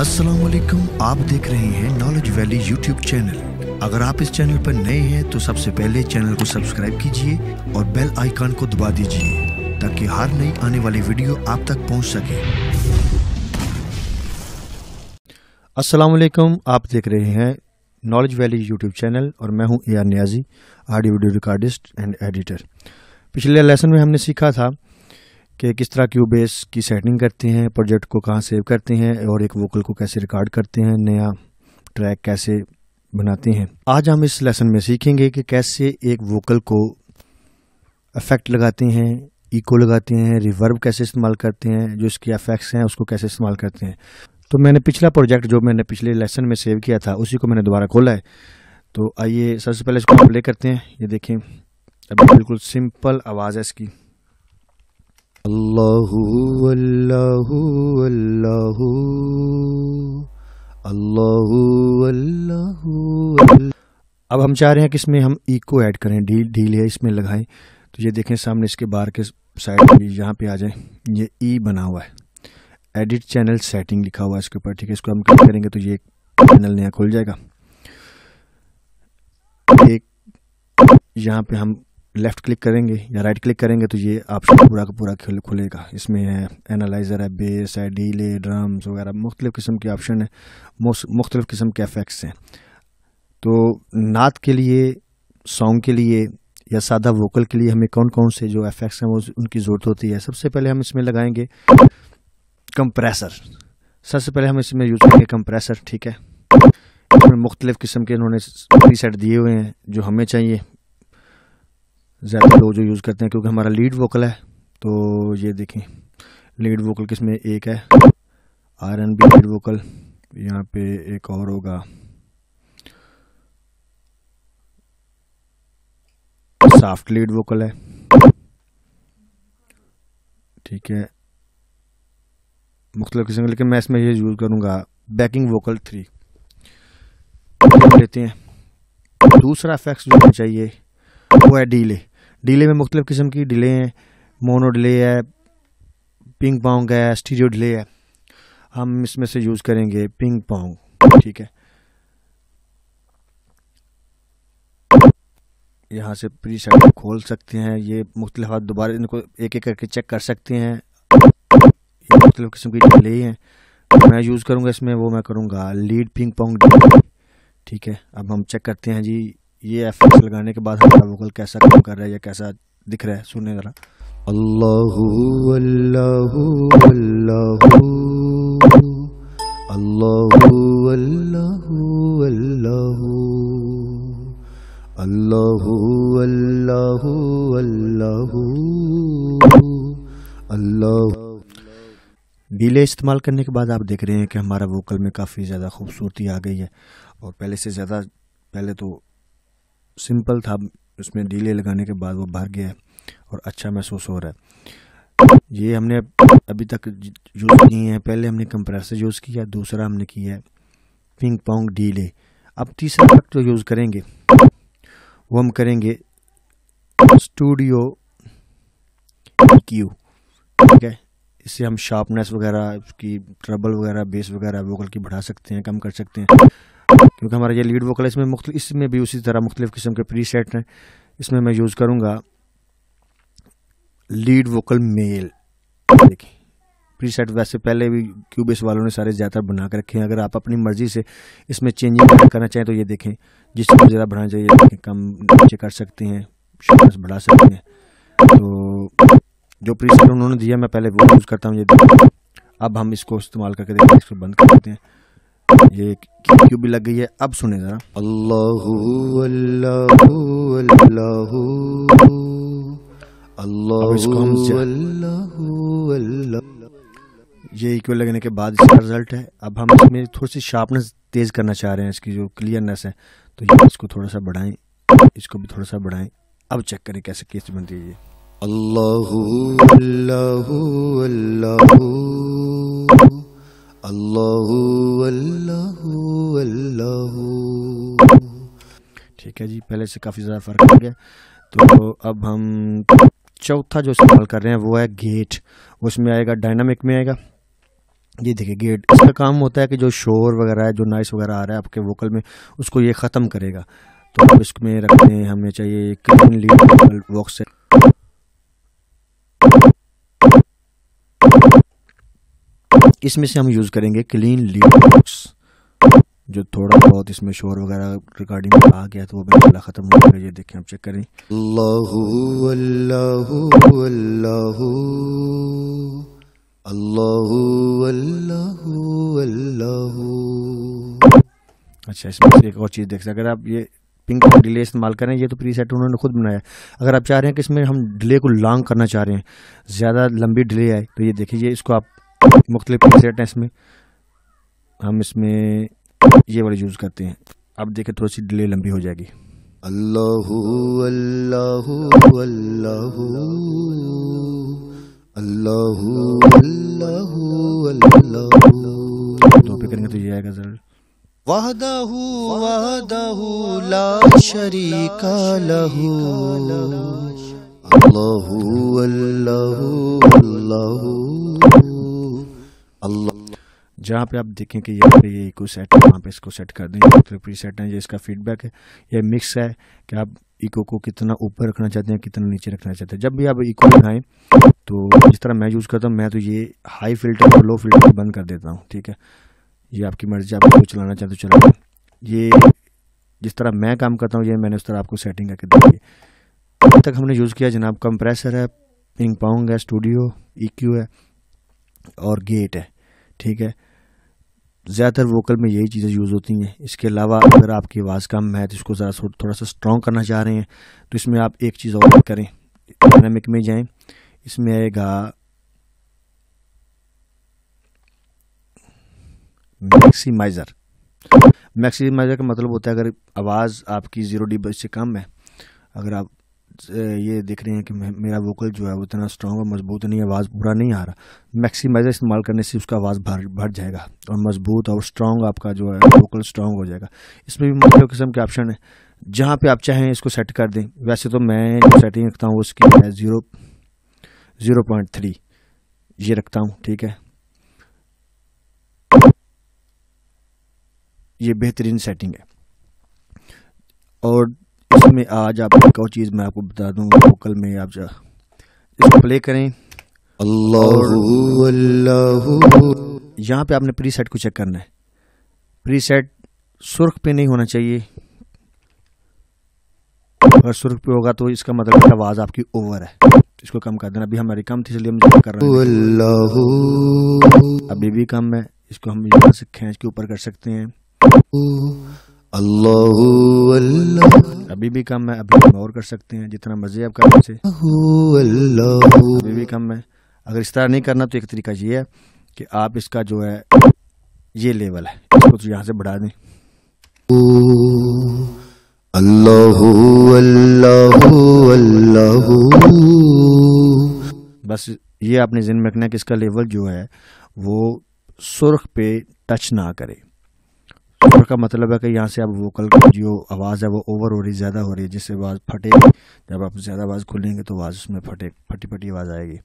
अस्सलाम वालेकुम आप देख रहे हैं नॉलेज वैली यूट्यूब चैनल अगर आप इस चैनल पर नए हैं तो सबसे पहले चैनल को सब्सक्राइब कीजिए और बेल आइकन को दबा दीजिए ताकि हर नई आने वाली वीडियो आप तक पहुंच सके अस्सलाम वालेकुम आप देख रहे हैं नॉलेज वैली यूट्यूब चैनल और मैं हूं A R Niazi audio video recordist and editor पिछले लेसन में हमने सीखा था कि किस तरह बेस की सेटिंग करते हैं प्रोजेक्ट को कहाँ सेव करते हैं और एक वोकल को कैसे रिकॉर्ड करते हैं नया ट्रैक कैसे बनाते हैं आज हम इस लेसन में सीखेंगे कि कैसे एक वोकल को अफेक्ट लगाते हैं इको लगाते हैं रिवर्ब कैसे इस्तेमाल करते हैं जो इसके अफेक्ट्स हैं उसको कैसे इस्तेमाल करते हैं तो मैंने पिछला प्रोजेक्ट जो मैंने पिछले लेसन में सेव किया था उसी को मैंने दोबारा खोला है तो आइए सबसे पहले इसको प्ले करते हैं ये देखें अभी बिल्कुल सिंपल आवाज़ है इसकी अल्लाह अल्लाह अल्लाह अल्लाह अल्लाह अब हम चाह रहे हैं कि इसमें हम इको ऐड करें ढील ढील है इसमें लगाएं तो ये देखें सामने इसके बाहर के साइड पर यहाँ पे आ जाए ये ई e बना हुआ है एडिट चैनल सेटिंग लिखा हुआ है इसके ऊपर ठीक है इसको हम क्लिक करेंगे तो ये एक चैनल नया खुल जाएगा एक यहाँ पे हम लेफ़्ट क्लिक करेंगे या राइट क्लिक करेंगे तो ये ऑप्शन पूरा का पूरा खुल खुलेगा इसमें है एनालाइज़र है बेस है डीले ड्रम्स वगैरह मुख्तलिफ़ किस्म के ऑप्शन हैं मुख्तलिफ़ किस्म के एफेक्ट्स हैं तो नात के लिए सॉन्ग के लिए या सादा वोकल के लिए हमें कौन कौन से जो एफेक्ट्स हैं वो उनकी ज़रूरत होती है सबसे पहले हम इसमें लगाएंगे कंप्रेसर सबसे पहले हम इसमें यूज़ करेंगे कंप्रेसर ठीक है इसमें मुख्तलिफ़ किस्म के इन्होंने प्रीसेट दिए हुए हैं जो हमें चाहिए ज़्यादा लोग जो यूज़ करते हैं क्योंकि हमारा लीड वोकल है तो ये देखें लीड वोकल किस में एक है R N B lead vocal यहाँ पे एक और होगा साफ्ट लीड वोकल है ठीक है मुख्तलिफ किस्म लेकिन मैं इसमें ये यूज़ करूँगा बैकिंग वोकल थ्री लेते हैं दूसरा फैक्स जो चाहिए वो है डीले डिले में मुख्तलिफ़ किस्म की डिले हैं मोनो डिले है पिंग पोंग है स्टीरियो डिले है हम इसमें से यूज़ करेंगे पिंग पोंग ठीक है यहाँ से प्री सेट खोल सकते हैं ये मुख्तलिफ हाथ दोबारा इनको एक एक करके चेक कर सकते हैं ये मुख्तलिफ किस्म की डिले हैं मैं यूज़ करूँगा इसमें वो मैं करूँगा लीड पिंग पोंग ठीक है अब हम चेक करते हैं जी ये एफ लगाने के बाद हमारा वोकल कैसा काम कर रहा है या कैसा दिख रहा है सुनने जरा अल्लाह अल्लाह अल्लाह अल्लाह अल्लाह अल्लाह अल्लाह अल्लाह अल्लाह अल्लाह डीले इस्तेमाल करने के बाद आप देख रहे हैं कि हमारा वोकल में काफ़ी ज़्यादा खूबसूरती आ गई है और पहले से ज़्यादा पहले तो सिंपल था उसमें डीले लगाने के बाद वो भर गया है और अच्छा महसूस हो रहा है ये हमने अभी तक यूज़ किए हैं पहले हमने कंप्रेसर यूज़ किया दूसरा हमने किया है पिंग पोंग डीले अब तीसरा प्रोडक्ट जो यूज़ करेंगे वो हम करेंगे स्टूडियो क्यू ठीक है इससे हम शार्पनेस वगैरह उसकी ट्रबल वगैरह बेस वगैरह वोकल की बढ़ा सकते हैं कम कर सकते हैं क्योंकि हमारा ये लीड वोकल है इसमें मुख्त इसमें भी उसी तरह मुख्तलिफ़ किस्म के प्री सेट हैं इसमें मैं यूज़ करूँगा लीड वोकल मेल देखिए प्री सेट वैसे पहले भी क्यूबिस वालों ने सारे ज़्यादातर बना के रखे हैं अगर आप अपनी मर्ज़ी से इसमें चेंजिंग करना चाहें तो ये देखें जिस तरह ज़रा बढ़ाना चाहिए देखें कम नीचे कर सकते हैं शॉर्ट्स बढ़ा सकते हैं तो जो प्री सेट उन्होंने दिया मैं पहले वो यूज़ करता हूँ ये अब हम इसको इस्तेमाल करके देखें इसको बंद कर देते हैं ये क्यों भी लग गई है अब सुने जरा अल्लाह अल्लाह अल्लाह अल्लाह ये इक्वल लगने के बाद इसका रिजल्ट है अब हम इसमें थोड़ी सी शार्पनेस तेज़ करना चाह रहे हैं इसकी जो क्लियरनेस है तो ये इसको थोड़ा सा बढ़ाएं इसको भी थोड़ा सा बढ़ाएं अब चेक करें कैसे केस बनती है ये अल्लाह अल्लाह अल्लाह ठीक है जी पहले से काफ़ी ज़्यादा फ़र्क हो गया तो अब हम चौथा जो इस्तेमाल कर रहे हैं वो है गेट उसमें आएगा डायनामिक में आएगा ये देखिए गेट इसका काम होता है कि जो शोर वगैरह है जो नॉइस वगैरह आ रहा है आपके वोकल में उसको ये ख़त्म करेगा तो अब इसमें रखने हमें चाहिए क्लीन लीड वॉक्स इसमें से हम यूज़ करेंगे क्लीन लीड बॉक्स जो थोड़ा बहुत इसमें शोर वगैरह रिकॉर्डिंग में आ गया तो वो बिल्कुल ख़त्म हो गया ये देखें आप चेक करें अच्छा इसमें से एक और चीज़ देख सकते अगर आप ये पिंक डिले इस्तेमाल करें ये तो प्री सेट उन्होंने खुद बनाया अगर आप चाह रहे हैं कि इसमें हम डिले को लॉन्ग करना चाह रहे हैं ज़्यादा लंबी डिले आए तो ये देखिए इसको आप मुख्तलिफ सेट हैं इसमें हम इसमें ये वाले यूज़ करते हैं अब देखें थोड़ी सी डिले लंबी हो जाएगी अल्लाह अल्लाह अल्लाह अल्लाह अल्लाह अल्लाह तो पे करेंगे तो ये आएगा जरूर वहदहु वहदहु ला शरीका लहु अल्लाहु अल्लाहु अल्लाहु अल्लाह जहाँ पे आप देखें कि यहाँ पे ये इको सेट है वहाँ पे इसको सेट कर दें तो प्री सेट है ये इसका फीडबैक है ये मिक्स है कि आप इको को कितना ऊपर रखना चाहते हैं कितना नीचे रखना चाहते हैं जब भी आप इको लगाएं तो जिस तरह मैं यूज़ करता हूँ मैं तो ये हाई फिल्टर और लो फिल्टर बंद कर देता हूँ ठीक है ये आपकी मर्ज़ी आप इसको चलाना चाहते हो चलाना ये जिस तरह मैं काम करता हूँ ये मैंने उस तरह आपको सेटिंग करके दी अभी तक हमने यूज़ किया जनाब कंप्रेसर है पिंग पाउंग है स्टूडियो ई e है और गेट है ठीक है ज़्यादातर वोकल में यही चीज़ें यूज़ होती हैं इसके अलावा अगर आपकी आवाज़ कम है तो इसको ज़रा थोड़ा सा स्ट्रॉन्ग करना चाह रहे हैं तो इसमें आप एक चीज़ और करें डायनामिक में जाएं इसमें आएगा मैक्सीमाइज़र मैक्सीमाइज़र का मतलब होता है अगर आवाज़ आपकी ज़ीरो डी से कम है अगर आप ये देख रहे हैं कि मेरा वोकल जो है वो इतना स्ट्रॉन्ग और मजबूत नहीं आवाज़ पूरा नहीं आ रहा मैक्सीमाइजर इस्तेमाल करने से उसका आवाज़ भर भर जाएगा और मजबूत और स्ट्रॉन्ग आपका जो है वोकल स्ट्रॉन्ग हो जाएगा इसमें भी मुख्य किस्म के ऑप्शन है जहाँ पे आप चाहें इसको सेट कर दें वैसे तो मैं जो सेटिंग रखता हूँ उसकी है ज़ीरो ज़ीरो पॉइंट थ्री ये रखता हूँ ठीक है ये बेहतरीन सेटिंग है और इसमें आज आप एक और चीज़ मैं आपको बता दूँ वोकल में आप जा इसको प्ले करें अल्लाह यहाँ पे आपने प्री सेट को चेक करना है प्री सेट सुर्ख पे नहीं होना चाहिए अगर सुर्ख पे होगा तो इसका मतलब आवाज़ आपकी ओवर है इसको कम कर देना अभी हमारी कम थी इसलिए हम कर रहे हैं अभी भी कम है इसको हम यहाँ से खींच के ऊपर कर सकते हैं अल्लाह अभी भी कम है अभी हम और कर सकते हैं जितना मर्जी आप करें से अभी भी कम है अगर इस तरह नहीं करना तो एक तरीका ये है कि आप इसका जो है ये लेवल है इसको तो यहाँ से बढ़ा दें अल्लाह अल्लाह अल्लाह बस ये आपने जिन में रखना है कि इसका लेवल जो है वो सुर्ख पे टच ना करे ओवर का मतलब है कि यहाँ से आप वोकल की जो आवाज़ है वो ओवर हो रही ज़्यादा हो रही है जिससे आवाज़ फटे जब आप ज़्यादा आवाज़ खोलेंगे तो आवाज़ उसमें फटे फटी फटी आवाज़ आएगी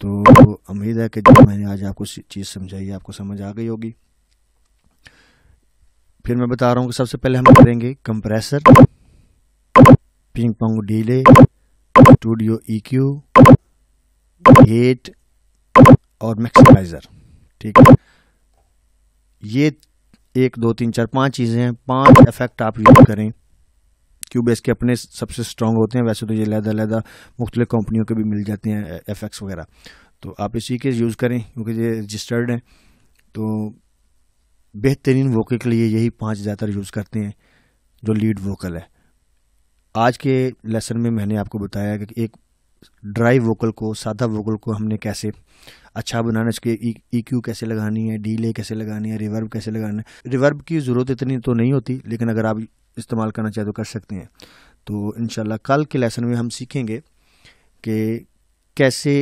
तो उम्मीद है कि जो मैंने आज आपको चीज़ समझाई आपको समझ आ गई होगी फिर मैं बता रहा हूँ कि सबसे पहले हम करेंगे compressor ping pong delay studio EQ gate और मैक्सिमाइज़र ठीक है ये एक दो तीन चार पांच चीज़ें हैं पांच इफेक्ट आप यूज़ करें क्यूबेस के अपने सबसे स्ट्रांग होते हैं वैसे तो ये लहदा लहदा मुख्तलिफ कंपनियों के भी मिल जाते हैं एफेक्ट्स वगैरह तो आप इसी के यूज़ करें क्योंकि ये रजिस्टर्ड हैं तो बेहतरीन वोकल के लिए यही पाँच ज़्यादातर यूज़ करते हैं जो लीड वोकल है आज के लेसन में मैंने आपको बताया कि एक ड्राई वोकल को सादा वोकल को हमने कैसे अच्छा बनाना इसके ई e- क्यू e कैसे लगानी है डी ले कैसे लगानी है रिवर्ब कैसे लगाना है रिवर्ब की ज़रूरत इतनी तो नहीं होती लेकिन अगर आप इस्तेमाल करना चाहें तो कर सकते हैं तो इन कल के लेसन में हम सीखेंगे कि कैसे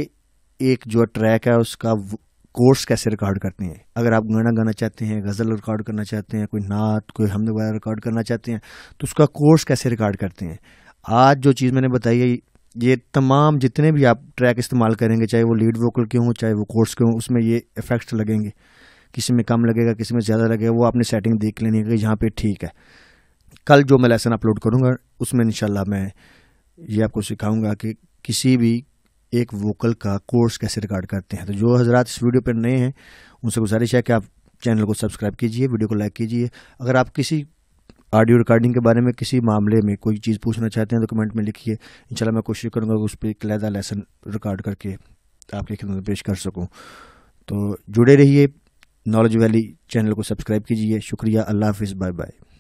एक जो ट्रैक है उसका कोर्स कैसे रिकॉर्ड करते हैं अगर आप गाना गाना चाहते हैं गज़ल रिकॉर्ड करना चाहते हैं कोई नात कोई हमद वगैरह रिकॉर्ड करना चाहते हैं तो उसका कोर्स कैसे रिकॉर्ड करते हैं आज जो चीज़ मैंने बताई है ये तमाम जितने भी आप ट्रैक इस्तेमाल करेंगे चाहे वो लीड वोकल के हों चाहे वो कोर्स के हों उसमें ये इफ़ेक्ट्स लगेंगे किसी में कम लगेगा किसी में ज़्यादा लगेगा वो आपने सेटिंग देख लेनी है कि यहाँ पे ठीक है कल जो मैं लेसन अपलोड करूँगा उसमें इन मैं ये आपको सिखाऊँगा कि किसी भी एक वोकल का कोर्स कैसे रिकॉर्ड करते हैं तो जो हजरात इस वीडियो पर नए हैं उनसे गुजारिश है कि आप चैनल को सब्सक्राइब कीजिए वीडियो को लाइक कीजिए अगर आप किसी ऑडियो रिकॉर्डिंग के बारे में किसी मामले में कोई चीज़ पूछना चाहते हैं तो कमेंट में लिखिए इंशाल्लाह मैं कोशिश करूँगा उस पर एक लहदा लेसन रिकॉर्ड करके आपकी खिदमत पेश कर सकूँ तो जुड़े रहिए नॉलेज वैली चैनल को सब्सक्राइब कीजिए शुक्रिया अल्लाह हाफिज़ बाय बाय